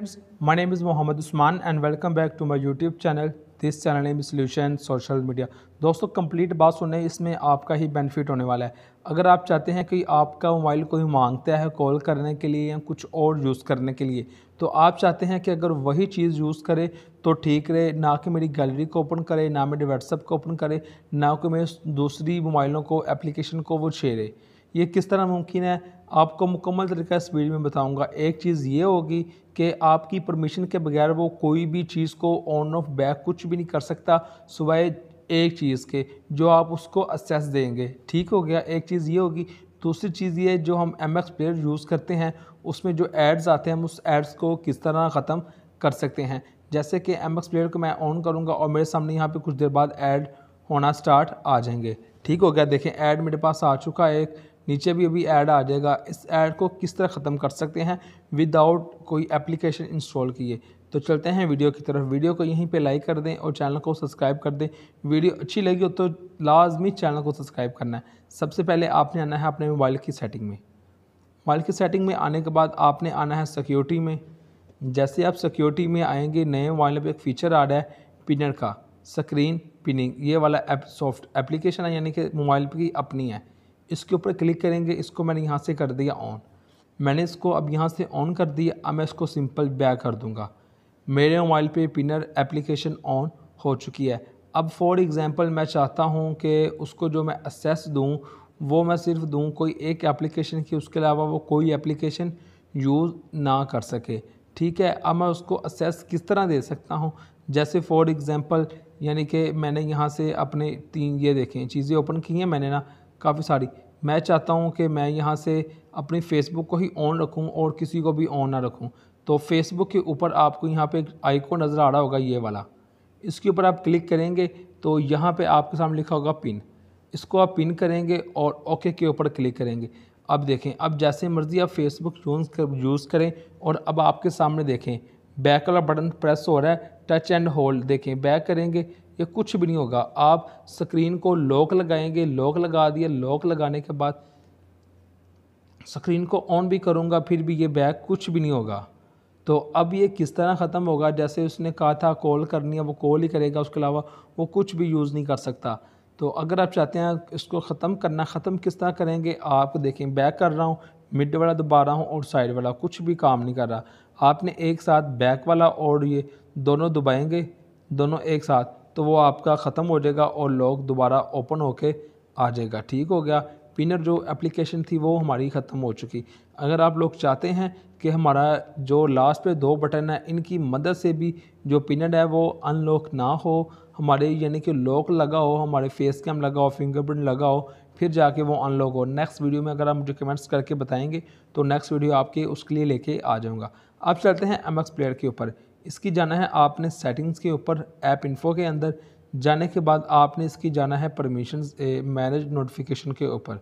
friends my name is Mohammad Usman and welcome back to my YouTube channel this channel name solution social media दोस्तों complete बात सुने इसमें आपका ही benefit होने वाला है अगर आप चाहते हैं कि आपका मोबाइल कोई मांगता है कॉल करने के लिए या कुछ और यूज़ करने के लिए तो आप चाहते हैं कि अगर वही चीज़ यूज़ करे तो ठीक रहे ना कि मेरी गैलरी को ओपन करे ना मेरे व्हाट्सअप को ओपन करे ना कि मेरे दूसरी मोबाइलों को एप्लीकेशन को वो छेड़े ये किस तरह मुमकिन है आपको मुकम्मल तरीका इस वीडियो में बताऊंगा एक चीज़ ये होगी कि आपकी परमिशन के बगैर वो कोई भी चीज़ को ऑन ऑफ बैक कुछ भी नहीं कर सकता सिवाय एक चीज़ के जो आप उसको एक्सेस देंगे ठीक हो गया एक चीज़ ये होगी दूसरी चीज़ ये जो हम एम एक्स प्लेयर यूज़ करते हैं उसमें जो एड्स आते हैं हम उस एड्स को किस तरह ख़त्म कर सकते हैं जैसे कि एम एक्स प्लेयर को मैं ऑन करूँगा और मेरे सामने यहाँ पर कुछ देर बाद एड होना स्टार्ट आ जाएंगे ठीक हो गया देखें ऐड मेरे पास आ चुका है एक नीचे भी अभी ऐड आ जाएगा इस ऐड को किस तरह ख़त्म कर सकते हैं विदाउट कोई एप्लीकेशन इंस्टॉल किए तो चलते हैं वीडियो की तरफ वीडियो को यहीं पे लाइक कर दें और चैनल को सब्सक्राइब कर दें वीडियो अच्छी लगी हो तो लाजमी चैनल को सब्सक्राइब करना है सबसे पहले आपने आना है अपने मोबाइल की सेटिंग में मोबाइल की सेटिंग में आने के बाद आपने आना है सिक्योरिटी में जैसे आप सिक्योरिटी में आएंगे नए मोबाइल पर एक फ़ीचर आ रहा है पिनर का स्क्रीन पिनिंग ये वाला सॉफ्ट एप्लीकेशन है यानी कि मोबाइल की अपनी है इसके ऊपर क्लिक करेंगे इसको मैंने यहाँ से कर दिया ऑन मैंने इसको अब यहाँ से ऑन कर दिया अब मैं इसको सिंपल बैक कर दूँगा मेरे मोबाइल पे पिनर एप्लीकेशन ऑन हो चुकी है अब फॉर एग्ज़ाम्पल मैं चाहता हूँ कि उसको जो मैं असेस दूँ वो मैं सिर्फ दूँ कोई एक एप्लीकेशन की उसके अलावा वो कोई एप्लीकेशन यूज़ ना कर सके ठीक है अब मैं उसको असेस किस तरह दे सकता हूँ जैसे फॉर एग्ज़ाम्पल यानी कि मैंने यहाँ से अपने तीन ये देखें चीज़ें ओपन की हैं मैंने ना काफ़ी सारी मैं चाहता हूँ कि मैं यहाँ से अपनी फेसबुक को ही ऑन रखूँ और किसी को भी ऑन ना रखूँ तो फेसबुक के ऊपर आपको यहाँ पे एक आइकॉन नज़र आ रहा होगा ये वाला इसके ऊपर आप क्लिक करेंगे तो यहाँ पे आपके सामने लिखा होगा पिन इसको आप पिन करेंगे और ओके के ऊपर क्लिक करेंगे अब देखें अब जैसे मर्ज़ी आप फेसबुक यूज़ कर यूज़ करें और अब आपके सामने देखें बैक वाला बटन प्रेस हो रहा है टच एंड होल्ड देखें बैक करेंगे या कुछ भी नहीं होगा आप स्क्रीन को लॉक लगाएंगे लॉक लगा दिए लॉक लगाने के बाद स्क्रीन को ऑन भी करूँगा फिर भी ये बैग कुछ भी नहीं होगा तो अब ये किस तरह ख़त्म होगा जैसे उसने कहा था कॉल करनी है वो कॉल ही करेगा उसके अलावा वो कुछ भी यूज़ नहीं कर सकता तो अगर आप चाहते हैं इसको ख़त्म करना ख़त्म किस तरह करेंगे आप देखें बैक कर रहा हूँ मिड वाला दबा रहा हूँ और साइड वाला कुछ भी काम नहीं कर रहा आपने एक साथ बैक वाला और ये दोनों दबाएंगे दोनों एक साथ तो वो आपका ख़त्म हो जाएगा और लॉक दोबारा ओपन होके आ जाएगा ठीक हो गया पिनर जो एप्लीकेशन थी वो हमारी ख़त्म हो चुकी अगर आप लोग चाहते हैं कि हमारा जो लास्ट पे दो बटन है इनकी मदद से भी जो पिनर है वो अनलॉक ना हो हमारे यानी कि लॉक लगा हो हमारे फेस कैम लगा हो फिंगरप्रिंट लगा हो फिर जाके वो अनलॉक हो नेक्स्ट वीडियो में अगर आप मुझे कमेंट्स करके बताएंगे तो नेक्स्ट वीडियो आपके उसके लिए लेके आ जाऊँगा अब चलते हैं एम प्लेयर के ऊपर इसकी जाना है आपने सेटिंग्स के ऊपर ऐप इन्फो के अंदर जाने के बाद आपने इसकी जाना है परमिशन मैनेज नोटिफिकेशन के ऊपर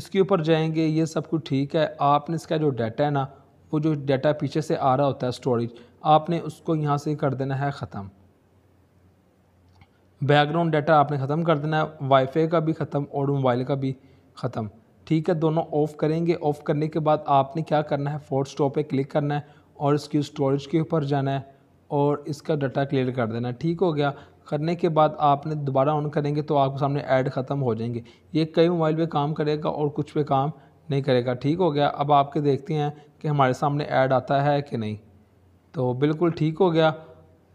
इसके ऊपर जाएंगे ये सब कुछ ठीक है आपने इसका जो डाटा है ना वो जो डाटा पीछे से आ रहा होता है स्टोरेज आपने उसको यहाँ से कर देना है ख़त्म बैकग्राउंड डाटा आपने ख़त्म कर देना है वाईफाई का भी ख़त्म और मोबाइल का भी ख़त्म ठीक है दोनों ऑफ़ करेंगे ऑफ़ करने के बाद आपने क्या करना है फोर्थ स्टॉप पे क्लिक करना है और इसकी स्टोरेज के ऊपर जाना है और इसका डाटा क्लियर कर देना ठीक हो गया करने के बाद आपने दोबारा ऑन करेंगे तो आपके सामने ऐड ख़त्म हो जाएंगे ये कई मोबाइल पे काम करेगा और कुछ पे काम नहीं करेगा ठीक हो गया अब आपके देखते हैं कि हमारे सामने ऐड आता है कि नहीं तो बिल्कुल ठीक हो गया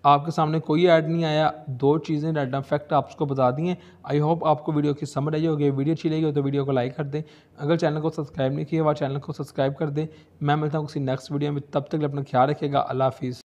आपके सामने कोई ऐड नहीं आया दो चीज़ें डाटा फैक्ट आपको बता दी हैं आई होप आपको वीडियो की समझ आई होगी वीडियो अच्छी लगी हो तो वीडियो को लाइक कर दें अगर चैनल को सब्सक्राइब नहीं किया हुआ चैनल को सब्सक्राइब कर दें मैं मिलता हूँ किसी नेक्स्ट वीडियो में तब तक अपना ख्याल रखेगा अला हाफिज़